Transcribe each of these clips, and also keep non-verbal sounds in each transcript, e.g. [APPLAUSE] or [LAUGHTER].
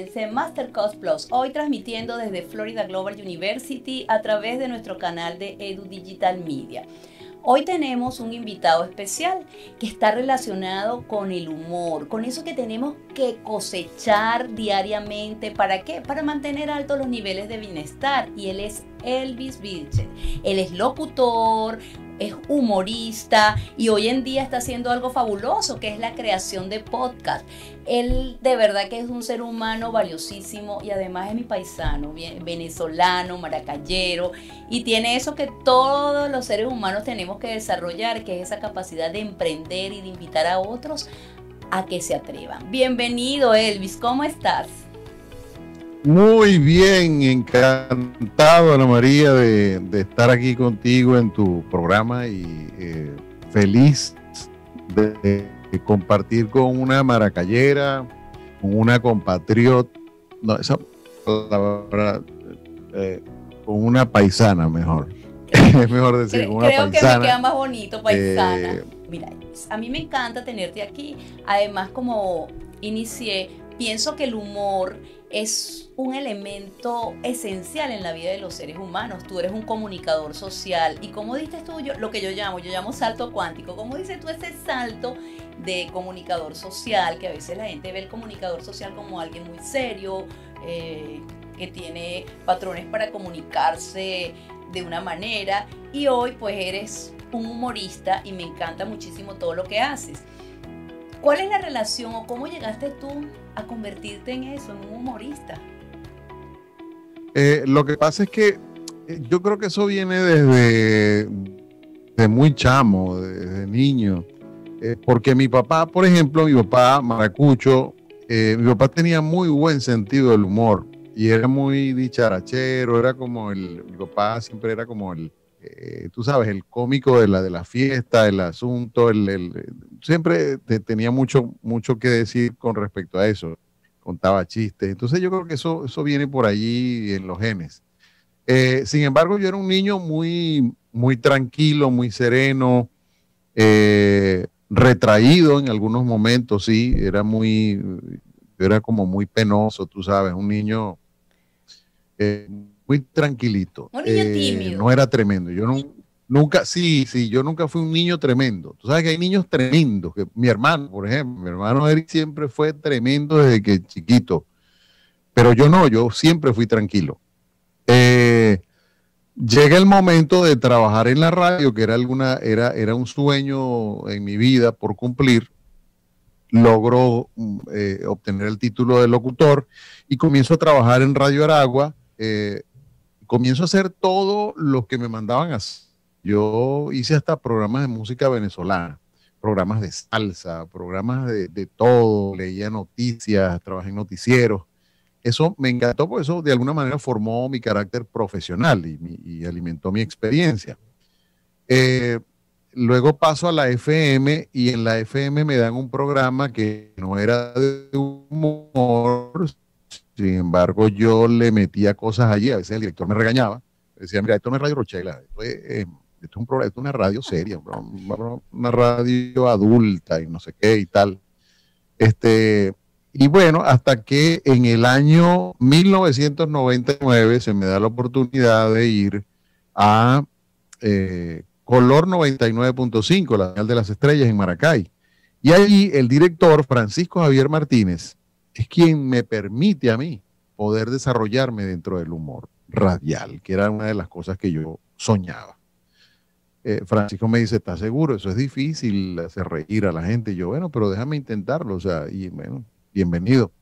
audiencia de Plus, hoy transmitiendo desde Florida Global University a través de nuestro canal de Edu Digital Media. Hoy tenemos un invitado especial que está relacionado con el humor, con eso que tenemos que cosechar diariamente. ¿Para qué? Para mantener altos los niveles de bienestar. Y él es Elvis Birchett, Él es locutor, es humorista y hoy en día está haciendo algo fabuloso, que es la creación de podcast. Él de verdad que es un ser humano valiosísimo y además es mi paisano, venezolano, maracayero, y tiene eso que todos los seres humanos tenemos que desarrollar, que es esa capacidad de emprender y de invitar a otros a que se atrevan. Bienvenido Elvis, ¿cómo estás? Muy bien, encantado Ana María de, estar aquí contigo en tu programa y eh, feliz de, compartir con una maracayera, con una compatriota, no, esa palabra, eh, con una paisana mejor. [LAUGHS] es mejor decir, creo, una creo que me queda más bonito, paisana. Eh, Mira, a mí me encanta tenerte aquí. Además, como inicié, Pienso que el humor es un elemento esencial en la vida de los seres humanos. Tú eres un comunicador social y como dices tú, lo que yo llamo, yo llamo salto cuántico, como dices tú ese salto de comunicador social? Que a veces la gente ve el comunicador social como alguien muy serio, eh, que tiene patrones para comunicarse de una manera y hoy pues eres un humorista y me encanta muchísimo todo lo que haces. ¿Cuál es la relación o cómo llegaste tú a convertirte en eso, en un humorista? Eh, lo que pasa es que eh, yo creo que eso viene desde de muy chamo, desde niño. Eh, porque mi papá, por ejemplo, mi papá Maracucho, mi papá tenía muy buen sentido del humor y era muy dicharachero, era como el, mi papá siempre era como el, tú sabes, el cómico de la, de la fiesta, el asunto, el, siempre tenía mucho, mucho que decir con respecto a eso. Contaba chistes. Entonces yo creo que eso, eso viene por allí en los genes. Eh, sin embargo, yo era un niño muy, muy tranquilo, muy sereno, eh, retraído en algunos momentos, sí. Era muy, era como muy penoso, tú sabes, un niño eh, muy tranquilito. Un niño tímido. No era tremendo. Yo no, Nunca, sí, sí, yo nunca fui un niño tremendo. Tú sabes que hay niños tremendos, que mi hermano, por ejemplo, mi hermano Eric siempre fue tremendo desde que chiquito, pero yo no, yo siempre fui tranquilo. Eh, llega el momento de trabajar en la radio, que era, alguna, era, era un sueño en mi vida por cumplir. Logro mm, eh, obtener el título de locutor y comienzo a trabajar en Radio Aragua. Eh, comienzo a hacer todo lo que me mandaban a hacer yo hice hasta programas de música venezolana, programas de salsa, programas de, todo, leía noticias, trabajé en noticieros. Eso me encantó, por pues eso de alguna manera formó mi carácter profesional y, alimentó mi experiencia. Eh, luego paso a la FM y en la FM me dan un programa que no era de humor, sin embargo yo le metía cosas allí, a veces el director me regañaba, decía, mira, esto no es Radio Rochela, esto eh, esto es, un una radio seria, una radio adulta y no sé qué y tal. Este, y bueno, hasta que en el año 1999 se me da la oportunidad de ir a eh, Color 99.5, la señal de las estrellas en Maracay. Y ahí el director Francisco Javier Martínez es quien me permite a mí poder desarrollarme dentro del humor radial, que era una de las cosas que yo soñaba. Eh, Francisco me dice, ¿estás seguro? Eso es difícil, hacer reír a la gente. Y yo, bueno, pero déjame intentarlo, o sea, y bueno, bienvenido.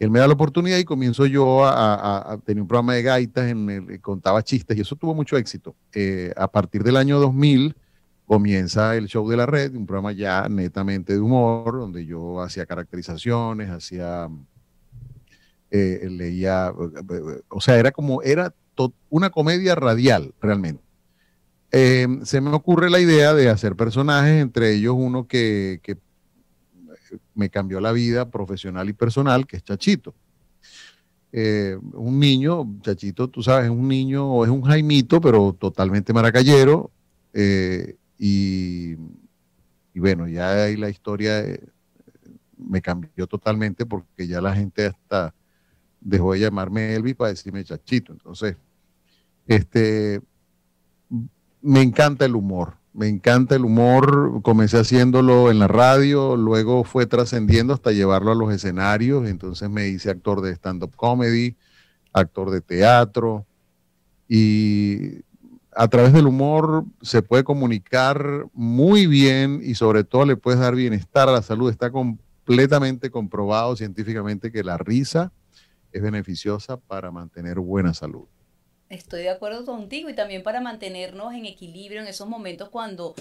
Él me da la oportunidad y comienzo yo a, tener un programa de gaitas, en el, eh, contaba chistes y eso tuvo mucho éxito. Eh, a partir del año 2000 comienza el show de la red, un programa ya netamente de humor, donde yo hacía caracterizaciones, hacía, leía, o sea, era como, era una comedia radial realmente. Em, se me ocurre la idea de hacer personajes, entre ellos uno que, me cambió la vida profesional y personal, que es Chachito. Eh, un niño, Chachito, tú sabes, es un niño, es un Jaimito, pero totalmente maracayero. Eh, y, bueno, ya ahí la historia eh, me cambió totalmente porque ya la gente hasta dejó de llamarme Elvi para decirme Chachito. Entonces, este, me encanta el humor. Me encanta el humor, comencé haciéndolo en la radio, luego fue trascendiendo hasta llevarlo a los escenarios, entonces me hice actor de stand-up comedy, actor de teatro, y a través del humor se puede comunicar muy bien y sobre todo le puedes dar bienestar a la salud. Está completamente comprobado científicamente que la risa es beneficiosa para mantener buena salud. Estoy de acuerdo contigo y también para mantenernos en equilibrio en esos momentos cuando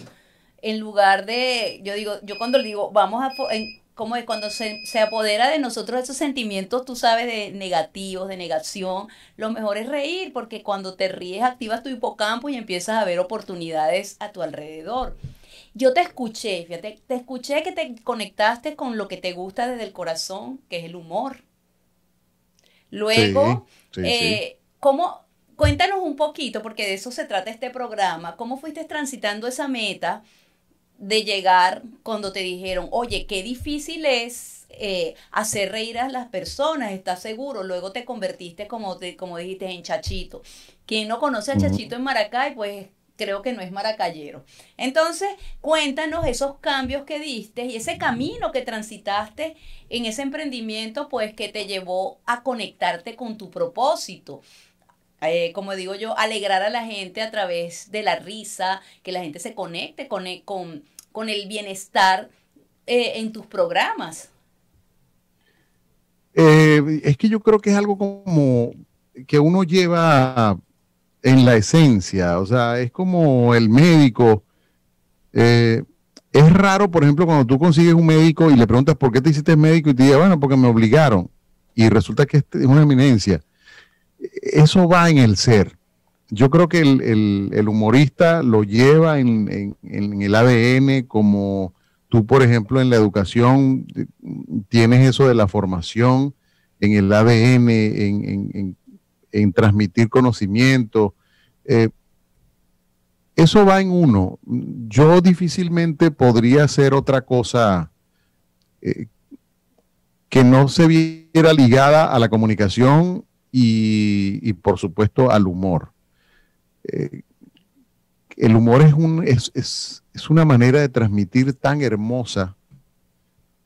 en lugar de, yo digo, yo cuando digo, vamos a, como es cuando se, apodera de nosotros esos sentimientos, tú sabes, de negativos, de negación, lo mejor es reír, porque cuando te ríes activas tu hipocampo y empiezas a ver oportunidades a tu alrededor. Yo te escuché, fíjate, te escuché que te conectaste con lo que te gusta desde el corazón, que es el humor. Luego, eh, ¿cómo Cuéntanos un poquito, porque de eso se trata este programa, cómo fuiste transitando esa meta de llegar cuando te dijeron, oye, qué difícil es eh, hacer reír a las personas, ¿estás seguro? Luego te convertiste, como, te, como dijiste, en Chachito. ¿Quién no conoce a Chachito en Maracay, pues creo que no es maracayero. Entonces, cuéntanos esos cambios que diste y ese camino que transitaste en ese emprendimiento, pues que te llevó a conectarte con tu propósito, eh, como digo yo, alegrar a la gente a través de la risa, que la gente se conecte con, e, el bienestar eh, en tus programas. Eh, es que yo creo que es algo como que uno lleva en la esencia, o sea, es como el médico. es raro, por ejemplo, cuando tú consigues un médico y le preguntas por qué te hiciste médico y te dice, bueno, porque me obligaron. Y resulta que es una eminencia eso va en el ser. Yo creo que el, humorista lo lleva en, el ADN, como tú, por ejemplo, en la educación eh, tienes eso de la formación, en el ADN, en, en transmitir conocimiento. Eh, eso va en uno. Yo difícilmente podría hacer otra cosa eh, que no se viera ligada a la comunicación y, por supuesto al humor. Eh, el humor es, un, es, una manera de transmitir tan hermosa,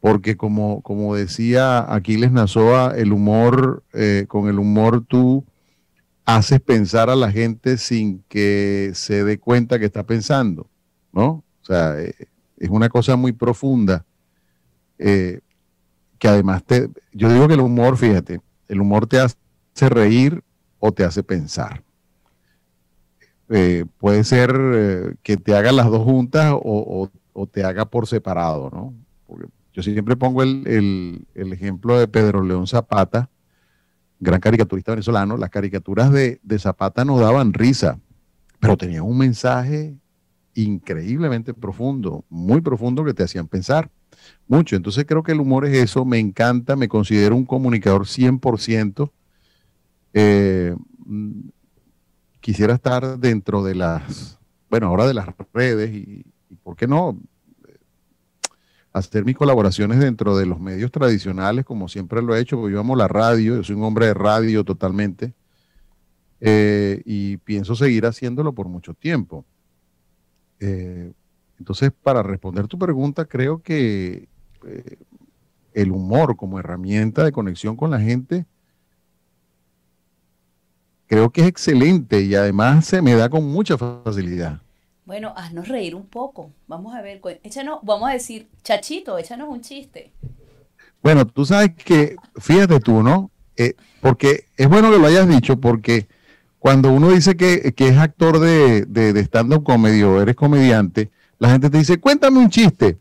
porque como, como decía Aquiles Nazoa, el humor, eh, con el humor tú haces pensar a la gente sin que se dé cuenta que está pensando, ¿no? O sea, eh, es una cosa muy profunda, que además te, yo digo que el humor, fíjate, el humor te hace reír o te hace pensar. Eh, puede ser eh, que te haga las dos juntas o, te haga por separado, ¿no? yo siempre pongo el, ejemplo de Pedro León Zapata, gran caricaturista venezolano. Las caricaturas de, Zapata nos daban risa, pero tenían un mensaje increíblemente profundo, muy profundo que te hacían pensar mucho. Entonces creo que el humor es eso, me encanta, me considero un comunicador 100%. Eh, quisiera estar dentro de las, bueno, ahora de las redes y, ¿por qué no? hacer mis colaboraciones dentro de los medios tradicionales, como siempre lo he hecho, porque yo amo la radio, yo soy un hombre de radio totalmente, eh, y pienso seguir haciéndolo por mucho tiempo. Eh, entonces, para responder tu pregunta, creo que el humor como herramienta de conexión con la gente creo que es excelente y además se me da con mucha facilidad. Bueno, haznos reír un poco. Vamos a ver, échanos, vamos a decir, chachito, échanos un chiste. Bueno, tú sabes que, fíjate tú, ¿no? Eh, porque es bueno que lo hayas dicho, porque cuando uno dice que, es actor de, de, de stand-up comedy o eres comediante, la gente te dice, cuéntame un chiste.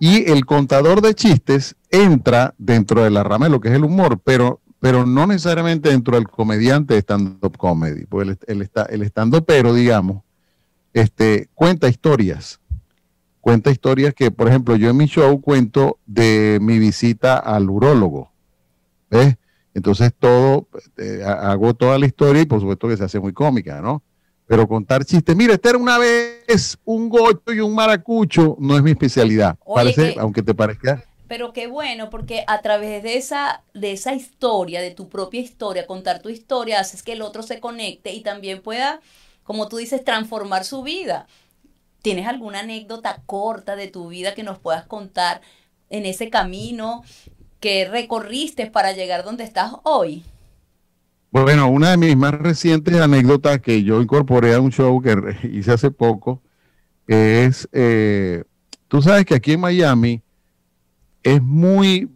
Y el contador de chistes entra dentro de la rama de lo que es el humor, pero pero no necesariamente dentro del comediante de stand-up comedy, porque el, el stand-up, pero digamos, este, cuenta historias. Cuenta historias que, por ejemplo, yo en mi show cuento de mi visita al urólogo. ¿Ves? Entonces todo, eh, hago toda la historia y por supuesto que se hace muy cómica, ¿no? Pero contar chistes, mira, este era una vez un gocho y un maracucho, no es mi especialidad. Parece, aunque te parezca pero qué bueno, porque a través de esa, de esa historia, de tu propia historia, contar tu historia, haces que el otro se conecte y también pueda, como tú dices, transformar su vida. ¿Tienes alguna anécdota corta de tu vida que nos puedas contar en ese camino que recorriste para llegar donde estás hoy? Bueno, una de mis más recientes anécdotas que yo incorporé a un show que [LAUGHS] hice hace poco es, eh, tú sabes que aquí en Miami es muy,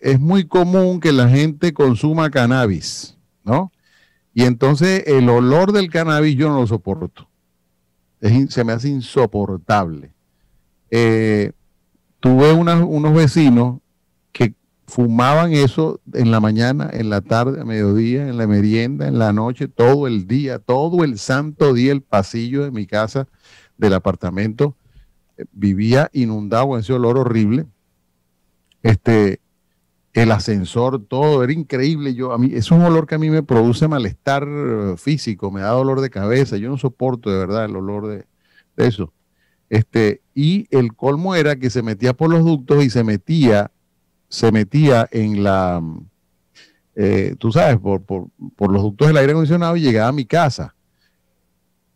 es muy común que la gente consuma cannabis, ¿no? Y entonces el olor del cannabis yo no lo soporto. se me hace insoportable. Eh, tuve unos vecinos que fumaban eso en la mañana, en la tarde, a mediodía, en la merienda, en la noche, todo el día, todo el santo día, el pasillo de mi casa, del apartamento, eh, vivía inundado en ese olor horrible este, el ascensor, todo, era increíble. Yo, a mí, es un olor que a mí me produce malestar eh, físico, me da dolor de cabeza, yo no soporto de verdad el olor de, eso. Este, y el colmo era que se metía por los ductos y se metía, se metía en la, eh, tú sabes, por, por los ductos del aire acondicionado y llegaba a mi casa.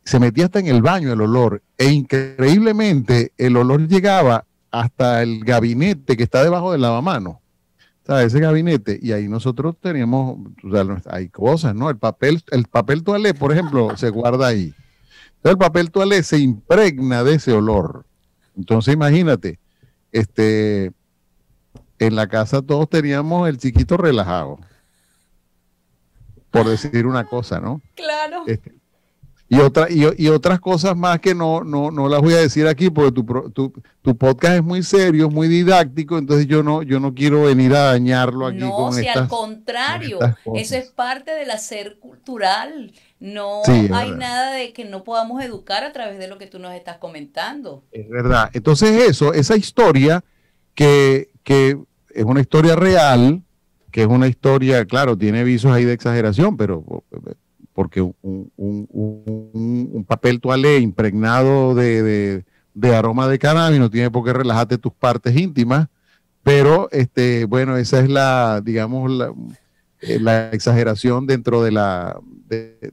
Se metía hasta en el baño el olor e increíblemente el olor llegaba hasta el gabinete que está debajo del lavamanos. O sea, ese gabinete, y ahí nosotros teníamos, o sea, hay cosas, ¿no? El papel, el papel toalé, por ejemplo, se guarda ahí. Entonces el papel toalé se impregna de ese olor. Entonces imagínate, este, en la casa todos teníamos el chiquito relajado, por decir una cosa, ¿no? Claro. Este, y, y, otras cosas más que no, no, las voy a decir aquí porque tu, tu, tu podcast es muy serio, es muy didáctico, entonces yo no, yo no quiero venir a dañarlo aquí. No, si al contrario, eso es parte del hacer cultural. No hay nada de que no podamos educar a través de lo que tú nos estás comentando. Es verdad. Entonces eso, esa historia que, que es una historia real, que es una historia, claro, tiene visos ahí de exageración, pero porque un, papel toalé impregnado de, aroma de cannabis no tiene por qué relajarte tus partes íntimas, pero este, bueno, esa es la, digamos, la, eh, exageración dentro de, la,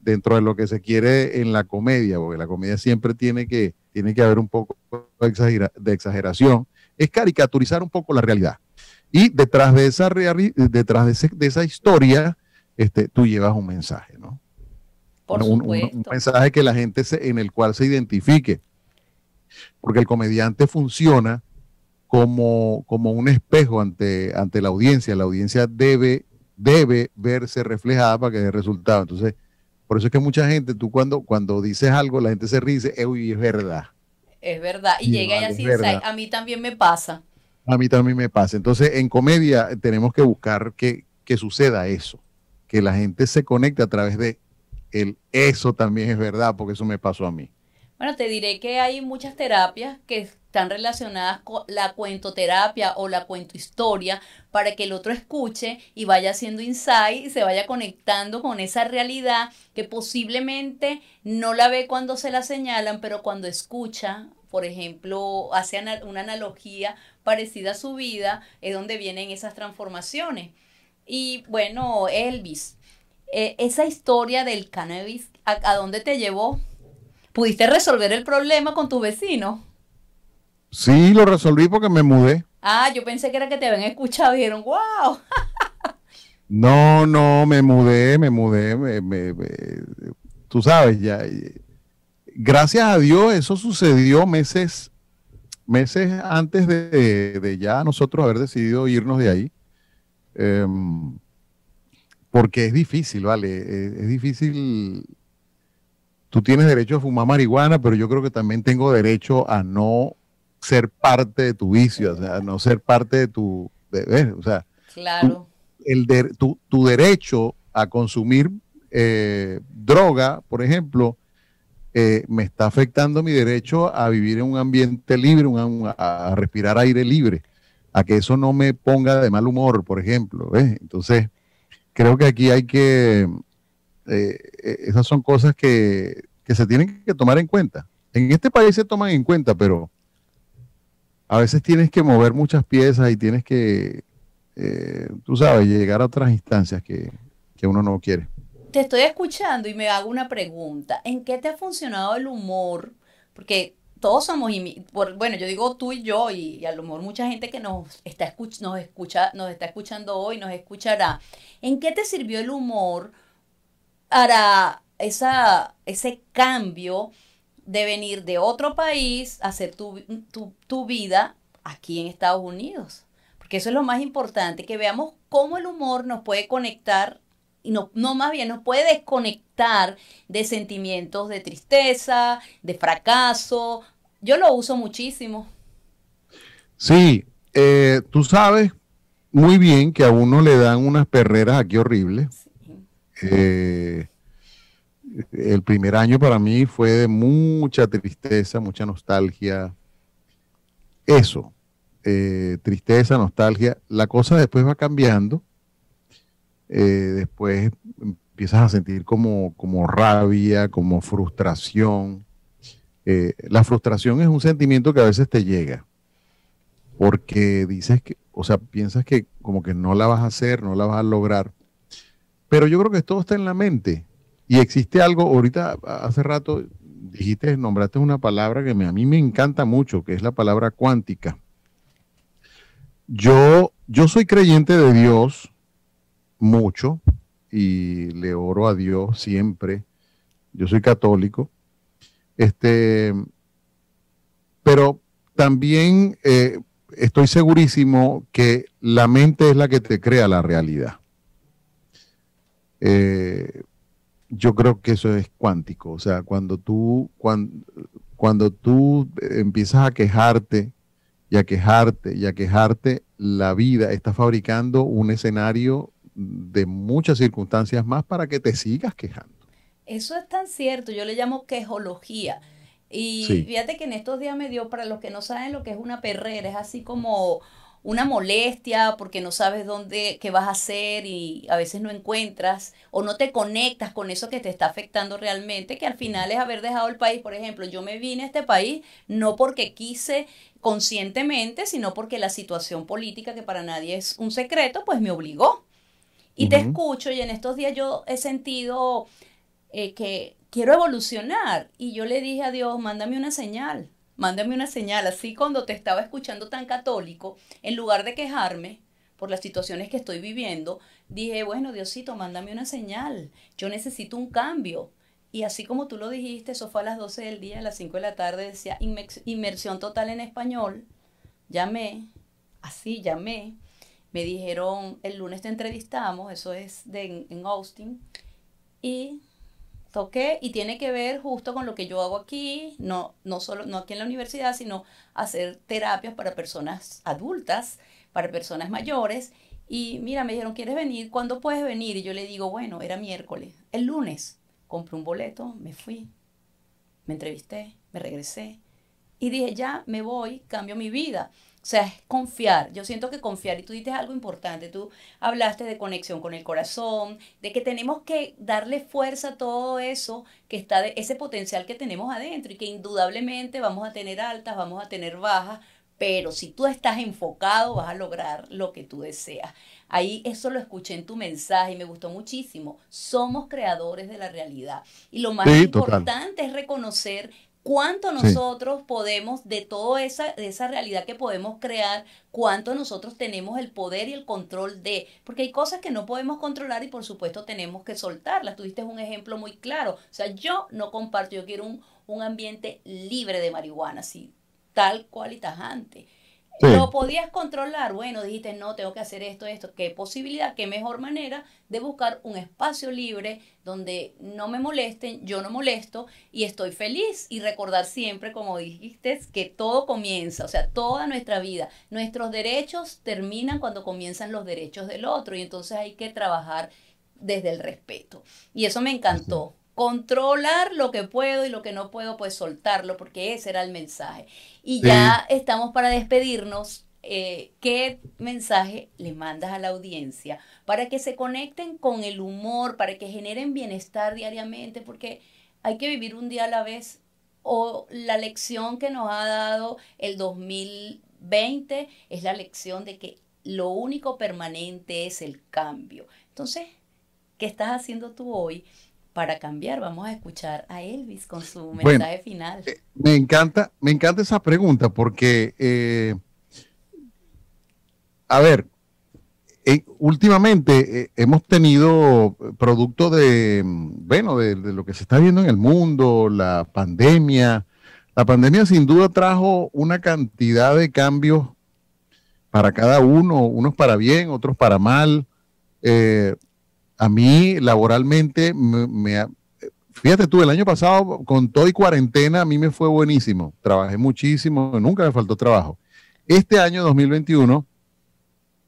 dentro de lo que se quiere en la comedia, porque la comedia siempre tiene que, tiene que haber un poco de, exageración, es caricaturizar un poco la realidad. Y detrás de esa, detrás de esa historia, este, tú llevas un mensaje, ¿no? un, Un, mensaje que la gente se, en el cual se identifique. Porque el comediante funciona como, un espejo ante, ante la audiencia. La audiencia debe, debe verse reflejada para que dé resultado. Entonces, por eso es que mucha gente, tú cuando, cuando dices algo, la gente se ríe y dice, es verdad. Es verdad. Y, llega y así, a mí también me pasa. A mí también me pasa. Entonces, en comedia eh, tenemos que buscar que suceda eso, que la gente se conecte a través de eso también es verdad, porque eso me pasó a mí. Bueno, te diré que hay muchas terapias que están relacionadas con la cuentoterapia o la cuentohistoria para que el otro escuche y vaya haciendo insight y se vaya conectando con esa realidad que posiblemente no la ve cuando se la señalan, pero cuando escucha, por ejemplo, hace una analogía parecida a su vida, es donde vienen esas transformaciones. Y bueno, Elvis, eh, esa historia del cannabis, a, dónde te llevó? ¿Pudiste resolver el problema con tu vecino? Sí, lo resolví porque me mudé. Ah, yo pensé que era que te habían escuchado y dijeron, wow. [LAUGHS] no, no, me mudé, me mudé, me, tú sabes, ya. Eh, gracias a Dios eso sucedió meses, meses antes de, ya nosotros haber decidido irnos de ahí. Em, porque es difícil, ¿vale? Eh, es, difícil. Tú tienes derecho a fumar marihuana, pero yo creo que también tengo derecho a no ser parte de tu vicio, o sea, a no ser parte de tu deber. O sea, claro. Tu, el de, tu, derecho a consumir eh, droga, por ejemplo, eh, me está afectando mi derecho a vivir en un ambiente libre, a, a, respirar aire libre, a que eso no me ponga de mal humor, por ejemplo. ¿ves? Entonces, creo que aquí hay que, eh, eh, esas son cosas que, se tienen que tomar en cuenta. En este país se toman en cuenta, pero a veces tienes que mover muchas piezas y tienes que, eh, tú sabes, llegar a otras instancias que, que uno no quiere. Te estoy escuchando y me hago una pregunta. ¿En qué te ha funcionado el humor? Porque todos somos, por, bueno, yo digo tú y yo, y, a lo mejor mucha gente que nos está, nos, está escuchando hoy, nos escuchará. ¿En qué te sirvió el humor para esa, ese cambio de venir de otro país a hacer tu, vida aquí en Estados Unidos? Porque eso es lo más importante, que veamos cómo el humor nos puede conectar y no, no, más bien nos puede desconectar de sentimientos de tristeza, de fracaso, yo lo uso muchísimo. Sí, eh, tú sabes muy bien que a uno le dan unas perreras aquí horribles. Eh, el primer año para mí fue de mucha tristeza, mucha nostalgia. Eso, eh, tristeza, nostalgia. La cosa después va cambiando. después empiezas a sentir como, como rabia, como frustración. Eh, la frustración es un sentimiento que a veces te llega, porque dices que, o sea, piensas que como que no la vas a hacer, no la vas a lograr, pero yo creo que todo está en la mente y existe algo, ahorita hace rato dijiste, nombraste una palabra que a mí me encanta mucho, que es la palabra cuántica. Yo, yo soy creyente de Dios mucho y le oro a Dios siempre. Yo soy católico, este, pero también eh, estoy segurísimo que la mente es la que te crea la realidad. Eh, yo creo que eso es cuántico. O sea, cuando tú, cuando, cuando tú empiezas a quejarte y a quejarte y a quejarte, la vida está fabricando un escenario de muchas circunstancias más para que te sigas quejando. Eso es tan cierto, yo le llamo quejología. Y fíjate que en estos días me dio, para los que no saben lo que es una perrera, es así como una molestia porque no sabes dónde, qué vas a hacer y a veces no encuentras o no te conectas con eso que te está afectando realmente, que al final es haber dejado el país. Por ejemplo, yo me vine a este país no porque quise conscientemente, sino porque la situación política, que para nadie es un secreto, pues me obligó. Y te escucho y en estos días yo he sentido eh, que quiero evolucionar. Y yo le dije a Dios, mándame una señal, mándame una señal. Así cuando te estaba escuchando tan católico, en lugar de quejarme por las situaciones que estoy viviendo, dije, bueno, Diosito, mándame una señal. Yo necesito un cambio. Y así como tú lo dijiste, eso fue a las 12 del día, a las 5 de la tarde, decía inmersión total en español. Llamé, así llamé. Me dijeron, el lunes te entrevistamos, eso es de, en Austin. Y toqué y tiene que ver justo con lo que yo hago aquí, no, no solo no aquí en la universidad, sino hacer terapias para personas adultas, para personas mayores. Y mira, me dijeron, ¿quieres venir? ¿Cuándo puedes venir? Y yo le digo, bueno, era miércoles, el lunes. Compré un boleto, me fui, me entrevisté, me regresé, y dije, ya me voy, cambio mi vida. O sea, es confiar. Yo siento que confiar, y tú dices algo importante, tú hablaste de conexión con el corazón, de que tenemos que darle fuerza a todo eso, que está de, ese potencial que tenemos adentro y que indudablemente vamos a tener altas, vamos a tener bajas, pero si tú estás enfocado vas a lograr lo que tú deseas. Ahí eso lo escuché en tu mensaje y me gustó muchísimo. Somos creadores de la realidad. Y lo más importante es reconocer cuánto nosotros podemos, de toda esa, esa realidad que podemos crear, cuánto nosotros tenemos el poder y el control de, porque hay cosas que no podemos controlar y por supuesto tenemos que soltarlas. Tuviste un ejemplo muy claro. O sea, yo no comparto, yo quiero un, un ambiente libre de marihuana, así, tal cual y tajante. Lo podías controlar, bueno, dijiste, no, tengo que hacer esto, esto, qué posibilidad, qué mejor manera de buscar un espacio libre donde no me molesten, yo no molesto y estoy feliz y recordar siempre, como dijiste, que todo comienza, o sea, toda nuestra vida, nuestros derechos terminan cuando comienzan los derechos del otro y entonces hay que trabajar desde el respeto. Y eso me encantó controlar lo que puedo y lo que no puedo, pues soltarlo, porque ese era el mensaje. Y ya estamos para despedirnos. Eh, ¿Qué mensaje le mandas a la audiencia para que se conecten con el humor, para que generen bienestar diariamente? Porque hay que vivir un día a la vez. O la lección que nos ha dado el 2020 es la lección de que lo único permanente es el cambio. Entonces, ¿qué estás haciendo tú hoy? para cambiar. Vamos a escuchar a Elvis con su mensaje final. Eh, me encanta, me encanta esa pregunta porque, eh, a ver, eh, últimamente eh, hemos tenido producto de, mm, bueno, de, de, lo que se está viendo en el mundo, la pandemia. La pandemia sin duda trajo una cantidad de cambios para cada uno, unos para bien, otros para mal a mí laboralmente, me, fíjate tú, el año pasado con todo y cuarentena a mí me fue buenísimo, trabajé muchísimo, nunca me faltó trabajo. Este año 2021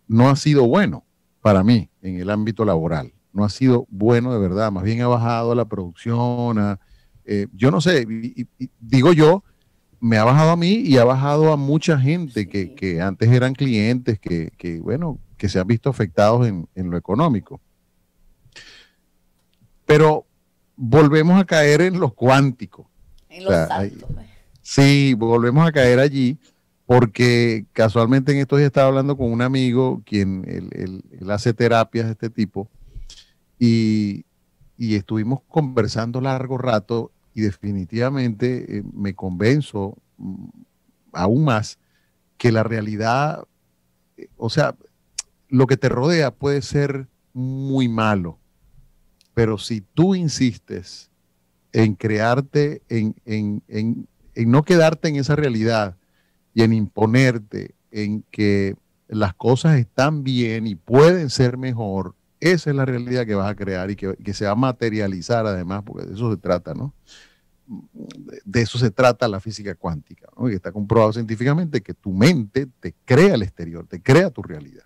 no ha sido bueno para mí en el ámbito laboral, no ha sido bueno de verdad, más bien ha bajado la producción, eh, yo no sé, digo yo, me ha bajado a mí y ha bajado a mucha gente que, que antes eran clientes, que, que, bueno, que se han visto afectados en, en lo económico. Pero volvemos a caer en lo cuántico. En los o pues. sí, volvemos a caer allí porque casualmente en estos días estaba hablando con un amigo quien hace terapias de este tipo y, estuvimos conversando largo rato y definitivamente eh, me convenzo mm, aún más que la realidad, eh, o sea, lo que te rodea puede ser muy malo, pero si tú insistes en crearte, en, no quedarte en esa realidad y en imponerte en que las cosas están bien y pueden ser mejor, esa es la realidad que vas a crear y que, se va a materializar además, porque de eso se trata, ¿no? De eso se trata la física cuántica, ¿no? Y está comprobado científicamente que tu mente te crea el exterior, te crea tu realidad.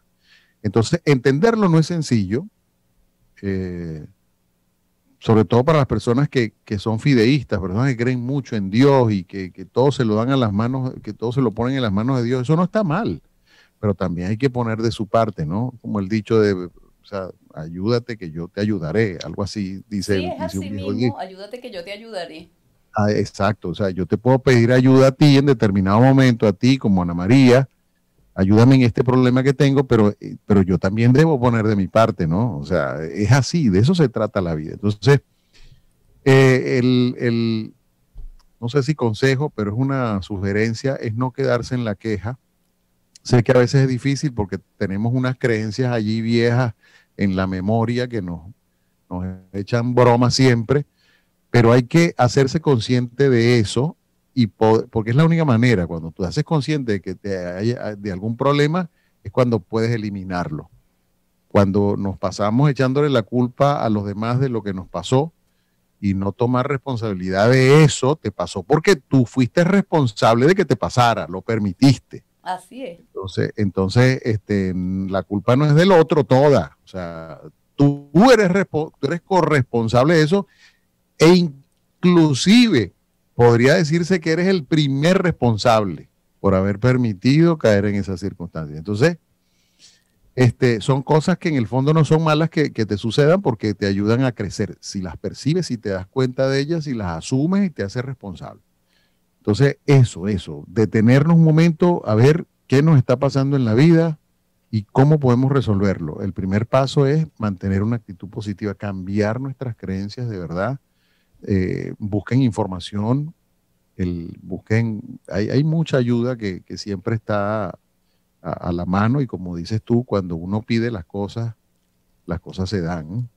Entonces, entenderlo no es sencillo. Eh, sobre todo para las personas que, que, son fideístas, personas que creen mucho en Dios y que, que todo se lo dan a las manos, que todo se lo ponen en las manos de Dios, eso no está mal, pero también hay que poner de su parte, ¿no? Como el dicho de, o sea, ayúdate que yo te ayudaré, algo así, dice. Sí, así ayúdate que yo te ayudaré. Ah, exacto, o sea, yo te puedo pedir ayuda a ti en determinado momento, a ti como Ana María, ayúdame en este problema que tengo, pero, eh, pero yo también debo poner de mi parte, ¿no? O sea, es así, de eso se trata la vida. Entonces, eh, el, no sé si consejo, pero es una sugerencia, es no quedarse en la queja. Sé que a veces es difícil porque tenemos unas creencias allí viejas en la memoria que nos, nos echan broma siempre, pero hay que hacerse consciente de eso y porque es la única manera, cuando tú haces consciente de que te de algún problema, es cuando puedes eliminarlo. Cuando nos pasamos echándole la culpa a los demás de lo que nos pasó y no tomar responsabilidad de eso, te pasó porque tú fuiste responsable de que te pasara, lo permitiste. Así es. Entonces, entonces este, la culpa no es del otro toda. O sea, tú eres, tú eres corresponsable de eso e inclusive podría decirse que eres el primer responsable por haber permitido caer en esas circunstancias. Entonces, este, son cosas que en el fondo no son malas que, te sucedan porque te ayudan a crecer. Si las percibes, si te das cuenta de ellas, si las asumes y te haces responsable. Entonces, eso, eso, detenernos un momento a ver qué nos está pasando en la vida y cómo podemos resolverlo. El primer paso es mantener una actitud positiva, cambiar nuestras creencias de verdad eh, busquen información, el, busquen, hay, mucha ayuda que, siempre está a, la mano y como dices tú, cuando uno pide las cosas, las cosas se dan,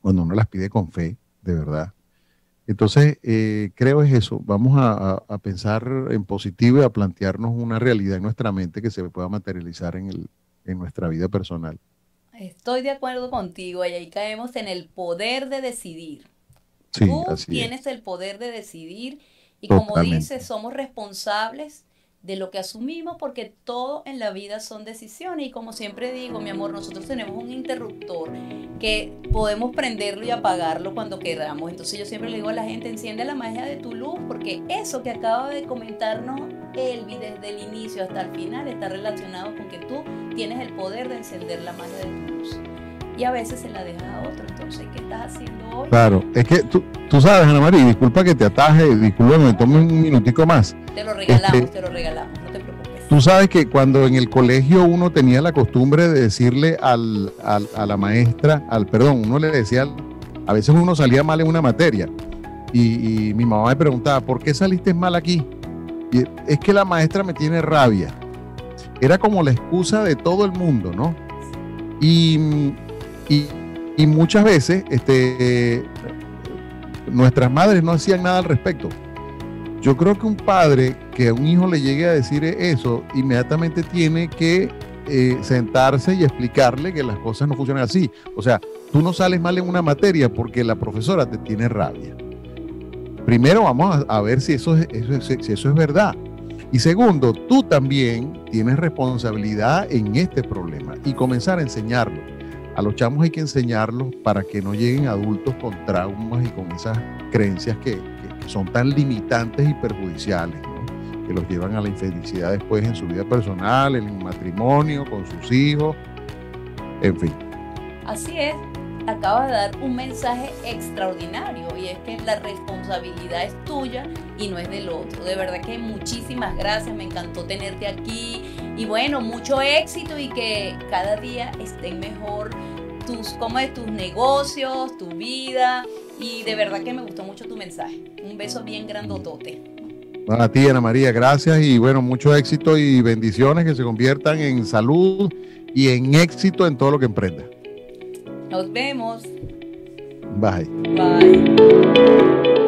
cuando uno las pide con fe, de verdad. Entonces, eh, creo es eso, vamos a, pensar en positivo y a plantearnos una realidad en nuestra mente que se pueda materializar en, el, en nuestra vida personal. Estoy de acuerdo contigo y ahí caemos en el poder de decidir. Tú tienes el poder de decidir y como dices, somos responsables de lo que asumimos porque todo en la vida son decisiones y como siempre digo, mi amor, nosotros tenemos un interruptor que podemos prenderlo y apagarlo cuando queramos. Entonces yo siempre le digo a la gente, enciende la magia de tu luz porque eso que acaba de comentarnos Elvi desde el inicio hasta el final está relacionado con que tú tienes el poder de encender la magia de tu luz a veces se la deja a otro. Entonces, ¿qué estás haciendo hoy? Claro, es que tú, sabes, Ana María, disculpa que te ataje, disculpa me tome un minutico más. Te lo regalamos, este, te lo regalamos, no te preocupes. Tú sabes que cuando en el colegio uno tenía la costumbre de decirle al, a la maestra, al perdón, uno le decía, a veces uno salía mal en una materia. Y, y mi mamá me preguntaba, ¿por qué saliste mal aquí? Y es que la maestra me tiene rabia. Era como la excusa de todo el mundo, ¿no? Y y, muchas veces este, nuestras madres no hacían nada al respecto. Yo creo que un padre que a un hijo le llegue a decir eso, inmediatamente tiene que eh, sentarse y explicarle que las cosas no funcionan así. O sea, tú no sales mal en una materia porque la profesora te tiene rabia. Primero vamos a, ver si eso es verdad. Y segundo, tú también tienes responsabilidad en este problema y comenzar a enseñarlo. A los chamos hay que enseñarlos para que no lleguen adultos con traumas y con esas creencias que, son tan limitantes y perjudiciales, que los llevan a la infelicidad después en su vida personal, en el matrimonio, con sus hijos, en fin. Así es, acabas de dar un mensaje extraordinario y es que la responsabilidad es tuya y no es del otro. De verdad que muchísimas gracias, me encantó tenerte aquí y bueno, mucho éxito y que cada día estén mejor tus, es? tus negocios, tu vida. Y de verdad que me gustó mucho tu mensaje. Un beso bien grandotote. Para ti, Ana María, gracias y bueno, mucho éxito y bendiciones que se conviertan en salud y en éxito en todo lo que emprenda. Nos vemos. Bye. Bye.